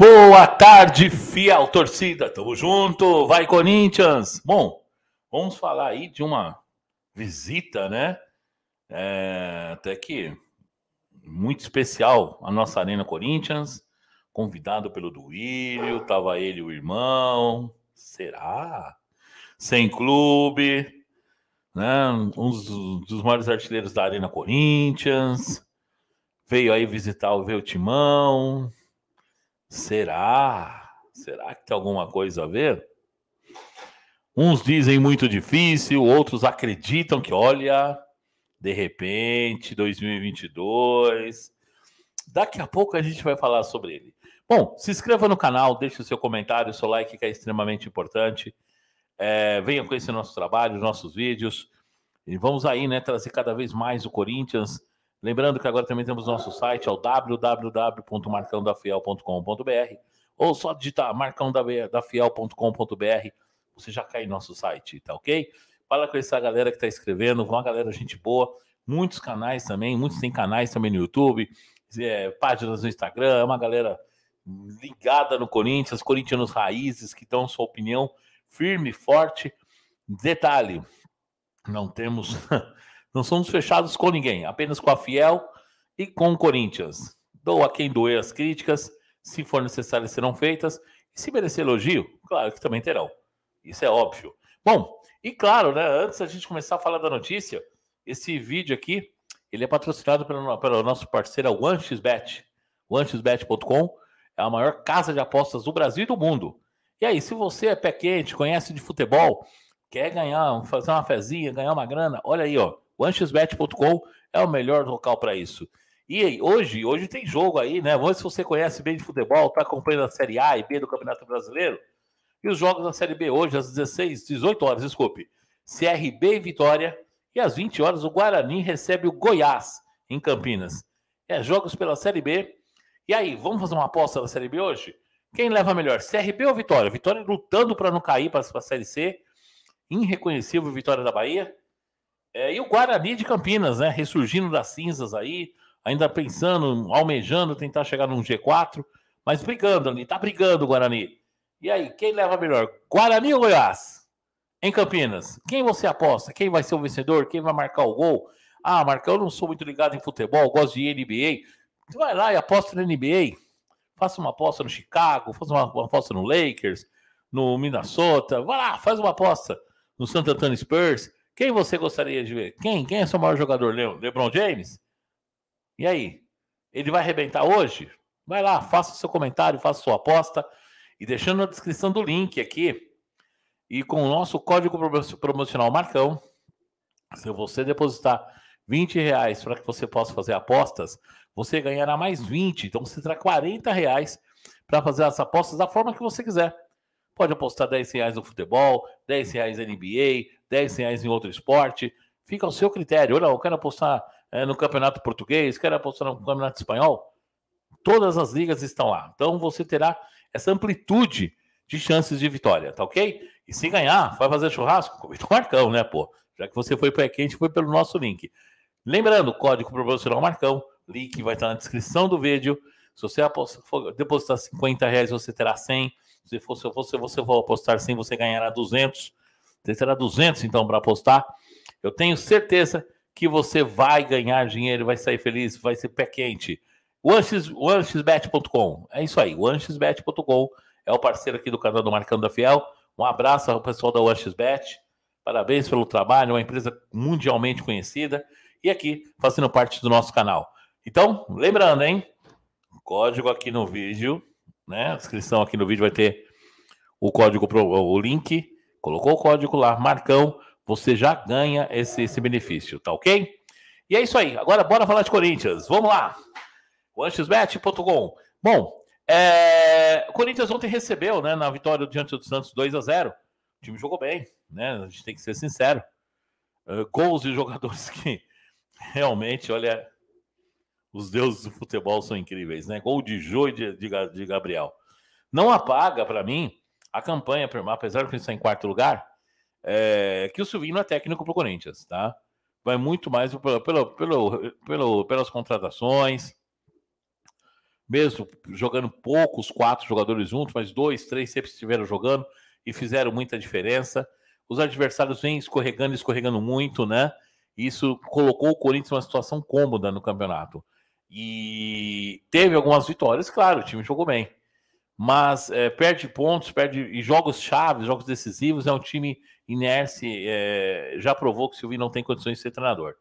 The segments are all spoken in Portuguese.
Boa tarde, fiel torcida. Tamo junto. Vai, Corinthians. Bom, vamos falar aí de uma visita, né? É, até que muito especial a nossa Arena Corinthians, convidado pelo Duílio, tava ele o irmão, será? Sem clube, né? Um dos maiores artilheiros da Arena Corinthians. Veio aí visitar, veio o Timão, Será? Será que tem alguma coisa a ver? Uns dizem muito difícil, outros acreditam que, olha, de repente, 2022. Daqui a pouco a gente vai falar sobre ele. Bom, se inscreva no canal, deixe o seu comentário, o seu like, que é extremamente importante. É, venha conhecer nosso trabalho, nossos vídeos. E vamos aí, né, trazer cada vez mais o Corinthians Lembrando que agora também temos nosso site, é o www.marcãodafiel.com.br ou só digitar marcãodafiel.com.br, você já cai em nosso site, tá ok? Fala com essa galera que está escrevendo, uma galera gente boa, muitos canais também, muitos têm canais também no YouTube, é, páginas no Instagram, é uma galera ligada no Corinthians, corintianos raízes que estão sua opinião firme, forte. Detalhe, não temos Não somos fechados com ninguém, apenas com a Fiel e com o Corinthians. Dou a quem doer as críticas, se for necessário serão feitas, e se merecer elogio, claro que também terão. Isso é óbvio. Bom, e claro, né, antes da gente começar a falar da notícia, esse vídeo aqui, ele é patrocinado pelo, pelo nosso parceiro é o OneXBet. OneXBet.com é a maior casa de apostas do Brasil e do mundo. E aí, se você é pé quente, conhece de futebol, quer ganhar, fazer uma fezinha, ganhar uma grana, olha aí, ó. O anxesbet.com é o melhor local para isso. E hoje, hoje tem jogo aí, né? Vamos ver se você conhece bem de futebol, está acompanhando a Série A e B do Campeonato Brasileiro. E os jogos da Série B hoje, às 16, 18 horas, desculpe. CRB e Vitória. E às 20 horas, o Guarani recebe o Goiás, em Campinas. É, jogos pela Série B. E aí, vamos fazer uma aposta da Série B hoje? Quem leva melhor, CRB ou Vitória? Vitória lutando para não cair para a Série C. Irreconhecível Vitória da Bahia. É, e o Guarani de Campinas, né? Ressurgindo das cinzas aí, ainda pensando, almejando tentar chegar num G4, mas brigando ali, tá brigando o Guarani. E aí, quem leva melhor? Guarani ou Goiás? Em Campinas, quem você aposta? Quem vai ser o vencedor? Quem vai marcar o gol? Ah, Marcão, eu não sou muito ligado em futebol, gosto de NBA. vai lá e aposta na NBA. Faça uma aposta no Chicago, faça uma, uma aposta no Lakers, no Minnesota. Vai lá, faz uma aposta no Santa Antônio Spurs. Quem você gostaria de ver? Quem? Quem é seu maior jogador, LeBron James? E aí? Ele vai arrebentar hoje? Vai lá, faça o seu comentário, faça sua aposta. E deixando na descrição do link aqui. E com o nosso código promocional Marcão, se você depositar 20 reais para que você possa fazer apostas, você ganhará mais 20. Então você terá 40 reais para fazer as apostas da forma que você quiser. Pode apostar 10 reais no futebol, 10 hum. reais na NBA, 10 hum. reais em outro esporte. Fica ao seu critério. Olha, eu quero apostar é, no campeonato português, quero apostar no hum. campeonato espanhol. Todas as ligas estão lá. Então você terá essa amplitude de chances de vitória, tá ok? E se ganhar, vai fazer churrasco? Convida o Marcão, né, pô? Já que você foi para quente, foi pelo nosso link. Lembrando, código promocional Marcão, link vai estar na descrição do vídeo. Se você depositar 50 reais, você terá 100. Se fosse você, você for apostar sim você ganhará 200. Você terá 200 então para apostar. Eu tenho certeza que você vai ganhar dinheiro, vai sair feliz, vai ser pé quente. OneXBet.com. É isso aí, OneXBet.com é o parceiro aqui do canal do Marcando da Fiel. Um abraço ao pessoal da OneXBet. Parabéns pelo trabalho, uma empresa mundialmente conhecida e aqui fazendo parte do nosso canal. Então, lembrando, hein? Código aqui no vídeo né? A descrição aqui no vídeo vai ter o código, o link. Colocou o código lá, Marcão, você já ganha esse, esse benefício, tá ok? E é isso aí. Agora bora falar de Corinthians. Vamos lá. OneXBet.com. Bom, é... o Corinthians ontem recebeu, né, na vitória diante do Santos 2 a 0 O time jogou bem, né? A gente tem que ser sincero. Uh, gols de jogadores que realmente, olha, os deuses do futebol são incríveis, né? Gol de Jô e de, de, de Gabriel. Não apaga, para mim, a campanha, apesar de ele estar em quarto lugar, é que o Silvino é técnico para o Corinthians, tá? Vai muito mais pelo, pelo, pelo, pelo, pelas contratações, mesmo jogando poucos quatro jogadores juntos, mas dois, três sempre estiveram jogando e fizeram muita diferença. Os adversários vêm escorregando, escorregando muito, né? Isso colocou o Corinthians uma situação cômoda no campeonato. E teve algumas vitórias, claro, o time jogou bem. Mas é, perde pontos, perde e jogos chaves, jogos decisivos. É um time inerce, é, já provou que o Silvio não tem condições de ser treinador.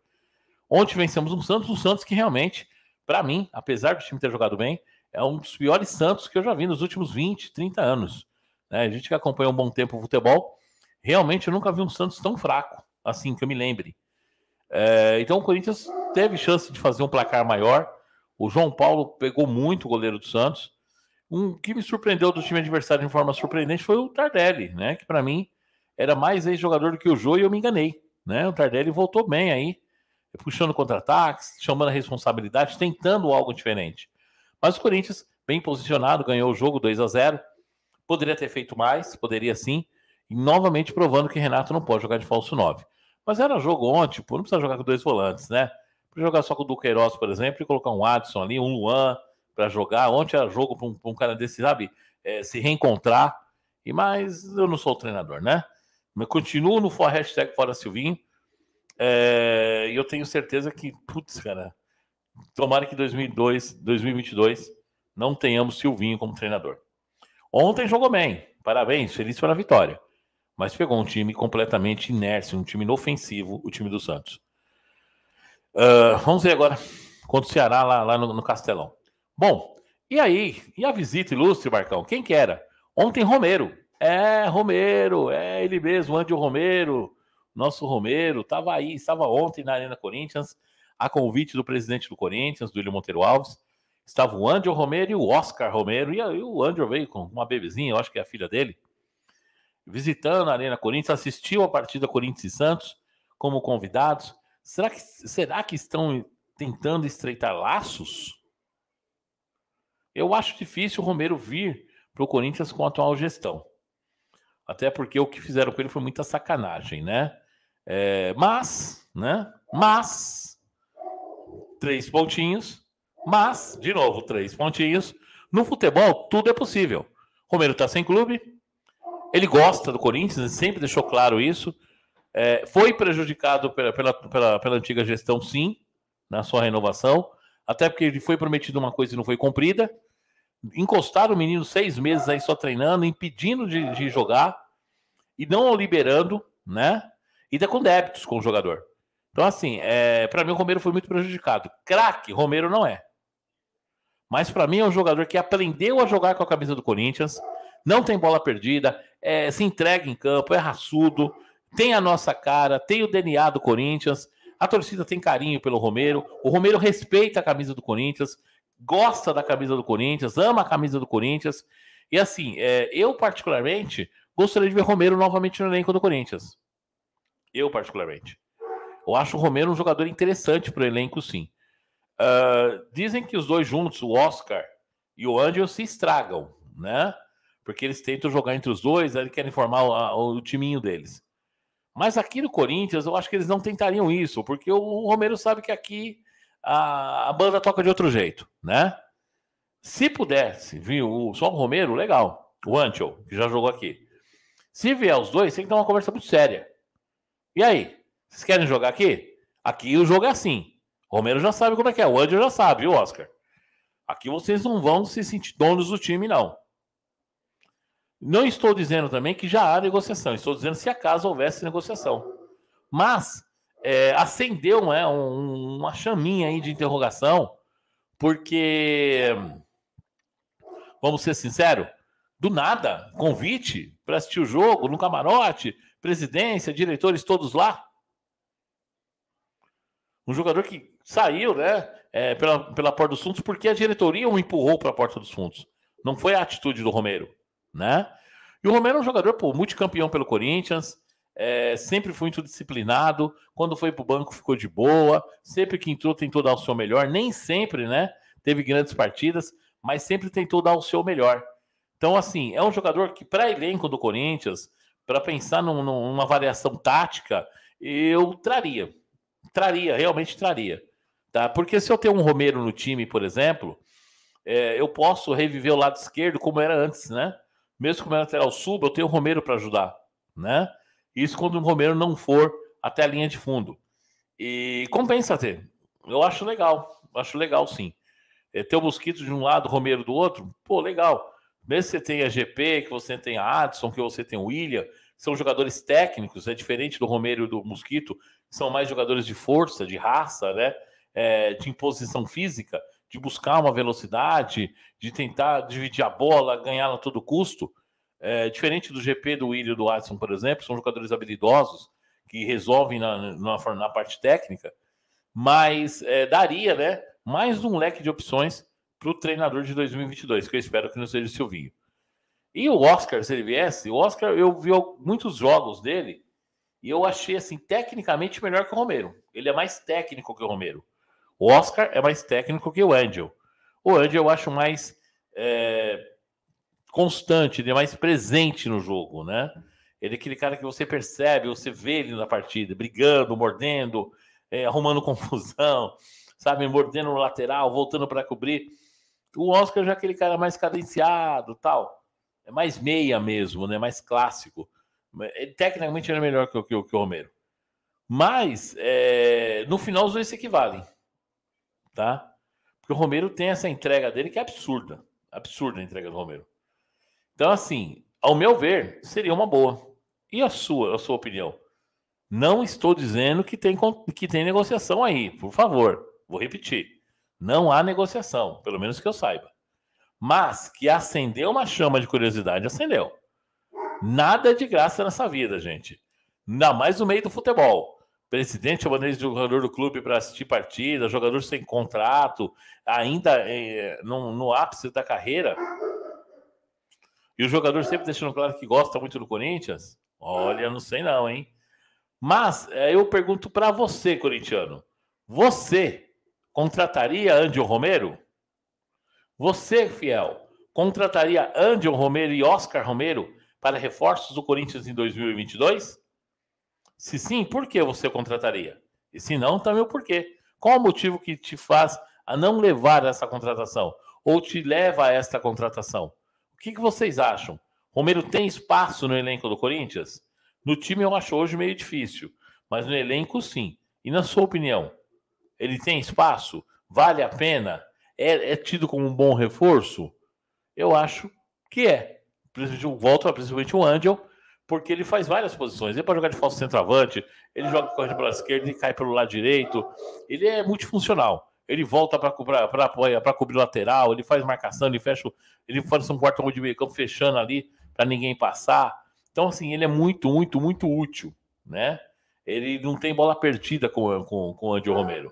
Ontem vencemos um Santos, um Santos que realmente, para mim, apesar do time ter jogado bem, é um dos piores Santos que eu já vi nos últimos 20, 30 anos. Né? A gente que acompanha um bom tempo o futebol, realmente eu nunca vi um Santos tão fraco, assim que eu me lembre. É, então o Corinthians teve chance de fazer um placar maior, o João Paulo pegou muito o goleiro do Santos. Um que me surpreendeu do time adversário de forma surpreendente foi o Tardelli, né? Que para mim era mais ex-jogador do que o Jô e eu me enganei, né? O Tardelli voltou bem aí, puxando contra-ataques, chamando a responsabilidade, tentando algo diferente. Mas o Corinthians, bem posicionado, ganhou o jogo 2 a 0 Poderia ter feito mais, poderia sim. E novamente provando que Renato não pode jogar de falso 9. Mas era jogo ontem, pô, não precisa jogar com dois volantes, né? jogar só com o Duqueiroz, por exemplo, e colocar um Adson ali, um Luan para jogar. Ontem era jogo para um, um, cara desse, sabe, é, se reencontrar. E Mas eu não sou treinador, né? Mas continuo no for, hashtag Fora Silvinho. É, e eu tenho certeza que, putz, cara, tomara que 2002, 2022 não tenhamos Silvinho como treinador. Ontem jogou bem, parabéns, feliz pela vitória. Mas pegou um time completamente inércio, um time inofensivo, o time do Santos. Ah, vamos ver agora contra o Ceará lá, lá no, no, Castelão. Bom, e aí? E a visita ilustre, Marcão? Quem que era? Ontem Romero. É, Romero, é ele mesmo, Andio Romero, nosso Romero, estava aí, estava ontem na Arena Corinthians, a convite do presidente do Corinthians, do Ilho Monteiro Alves. Estava o Andio Romero e o Oscar Romero. E aí o Andio veio com uma bebezinha, eu acho que é a filha dele, visitando a Arena Corinthians, assistiu a partida Corinthians e Santos como convidados Será que, será que estão tentando estreitar laços? Eu acho difícil o Romero vir para o Corinthians com a atual gestão. Até porque o que fizeram com ele foi muita sacanagem, né? É, mas, né? Mas, três pontinhos. Mas, de novo, três pontinhos. No futebol, tudo é possível. Romero está sem clube. Ele gosta do Corinthians, sempre deixou claro isso. É, foi prejudicado pela, pela, pela, pela antiga gestão, sim, na sua renovação, até porque ele foi prometido uma coisa e não foi cumprida. Encostaram o menino seis meses aí só treinando, impedindo de, de jogar e não o liberando, né? E tá com débitos com o jogador. Então, assim, é, para mim o Romero foi muito prejudicado. Craque, Romero não é. Mas para mim é um jogador que aprendeu a jogar com a camisa do Corinthians, não tem bola perdida, é, se entrega em campo, é raçudo, tem a nossa cara, tem o DNA do Corinthians, a torcida tem carinho pelo Romero, o Romero respeita a camisa do Corinthians, gosta da camisa do Corinthians, ama a camisa do Corinthians. E assim, é, eu particularmente gostaria de ver Romero novamente no elenco do Corinthians. Eu particularmente. Eu acho o Romero um jogador interessante para o elenco, sim. Uh, dizem que os dois juntos, o Oscar e o Angel, se estragam, né? Porque eles tentam jogar entre os dois, aí querem formar o, o timinho deles. Mas aqui no Corinthians, eu acho que eles não tentariam isso, porque o Romero sabe que aqui a, a banda toca de outro jeito, né? Se pudesse vir o, só o Romero, legal. O Ancho, que já jogou aqui. Se vier os dois, tem que ter uma conversa muito séria. E aí? Vocês querem jogar aqui? Aqui o jogo é assim. O Romero já sabe como é que é. O Anjo já sabe, viu, Oscar? Aqui vocês não vão se sentir donos do time, não. Não estou dizendo também que já há negociação, estou dizendo se acaso houvesse negociação. Mas é, acendeu né, um, uma chaminha aí de interrogação, porque, vamos ser sinceros, do nada, convite para assistir o jogo no camarote, presidência, diretores todos lá. Um jogador que saiu né, é, pela, pela porta dos fundos porque a diretoria o empurrou para a porta dos fundos. Não foi a atitude do Romero né? E o Romero é um jogador, pô, multicampeão pelo Corinthians, é, sempre foi muito disciplinado, quando foi pro banco ficou de boa, sempre que entrou tentou dar o seu melhor, nem sempre, né? Teve grandes partidas, mas sempre tentou dar o seu melhor. Então, assim, é um jogador que, para elenco do Corinthians, para pensar num, numa variação tática, eu traria. Traria, realmente traria. Tá? Porque se eu tenho um Romero no time, por exemplo, é, eu posso reviver o lado esquerdo como era antes, né? mesmo que o meu lateral suba, eu tenho o Romero para ajudar, né? Isso quando o Romero não for até a linha de fundo. E compensa ter. Eu acho legal, acho legal sim. É, ter o Mosquito de um lado, o Romero do outro, pô, legal. Mesmo que você tenha GP, que você tenha Adson, que você tenha William, são jogadores técnicos, é diferente do Romero e do Mosquito, que são mais jogadores de força, de raça, né? É, de imposição física de buscar uma velocidade, de tentar dividir a bola, ganhar a todo custo. É, diferente do GP do Willian e do Watson, por exemplo, são jogadores habilidosos que resolvem na, na, na parte técnica, mas é, daria né, mais um leque de opções para o treinador de 2022, que eu espero que não seja o Silvinho. E o Oscar, se ele viesse, o Oscar, eu vi muitos jogos dele e eu achei, assim, tecnicamente melhor que o Romero. Ele é mais técnico que o Romero. O Oscar é mais técnico que o Angel. O Angel eu acho mais é, constante, ele é mais presente no jogo, né? Ele é aquele cara que você percebe, você vê ele na partida, brigando, mordendo, é, arrumando confusão, sabe? Mordendo no lateral, voltando para cobrir. O Oscar já é aquele cara mais cadenciado tal. É mais meia mesmo, né? Mais clássico. Ele, é, tecnicamente ele é melhor que, que, que o Romero. Mas, é, no final, os dois se equivalem tá? Porque o Romero tem essa entrega dele que é absurda. Absurda a entrega do Romero. Então, assim, ao meu ver, seria uma boa. E a sua, a sua opinião? Não estou dizendo que tem, que tem negociação aí, por favor. Vou repetir. Não há negociação, pelo menos que eu saiba. Mas que acendeu uma chama de curiosidade, acendeu. Nada de graça nessa vida, gente. Ainda mais no meio do futebol presidente chamando de jogador do clube para assistir partida, jogador sem contrato, ainda é, no, no, ápice da carreira. E o jogador sempre deixando claro que gosta muito do Corinthians. Olha, não sei não, hein? Mas é, eu pergunto para você, corintiano. Você contrataria Andy Romero? Você, fiel, contrataria Andy Romero e Oscar Romero para reforços do Corinthians em 2022? Se sim, por que você contrataria? E se não, também o porquê. Qual o motivo que te faz a não levar essa contratação? Ou te leva a esta contratação? O que, que vocês acham? Romero tem espaço no elenco do Corinthians? No time eu acho hoje meio difícil, mas no elenco sim. E na sua opinião, ele tem espaço? Vale a pena? É, é tido como um bom reforço? Eu acho que é. Volto a principalmente o Angel, porque ele faz várias posições. Ele pode jogar de falso centroavante, ele joga correndo pela esquerda, ele cai pelo lado direito. Ele é multifuncional. Ele volta para cobrir lateral, ele faz marcação, ele fecha, ele faz um quarto de meio campo fechando ali para ninguém passar. Então, assim, ele é muito, muito, muito útil, né? Ele não tem bola perdida com, com, com o Andy Romero.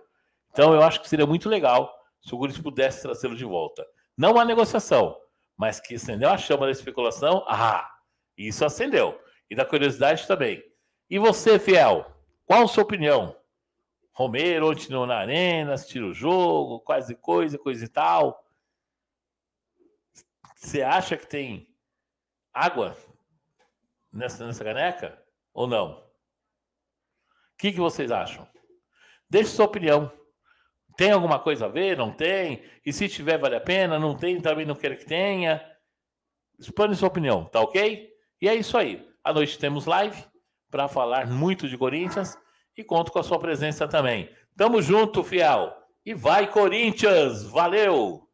Então, eu acho que seria muito legal se o Guris pudesse trazê-lo de volta. Não há negociação, mas que acendeu a chama da especulação, ah, isso acendeu e da curiosidade também. E você, fiel, qual a sua opinião? Romero ontem na arena, assistiu o jogo, quase coisa, coisa e tal. Você acha que tem água nessa, nessa caneca ou não? O que, que vocês acham? Deixe sua opinião. Tem alguma coisa a ver? Não tem? E se tiver, vale a pena? Não tem, também não quero que tenha. Expande sua opinião, tá ok? E é isso aí. À noite temos live para falar muito de Corinthians e conto com a sua presença também. Tamo junto, fiel. E vai Corinthians! Valeu!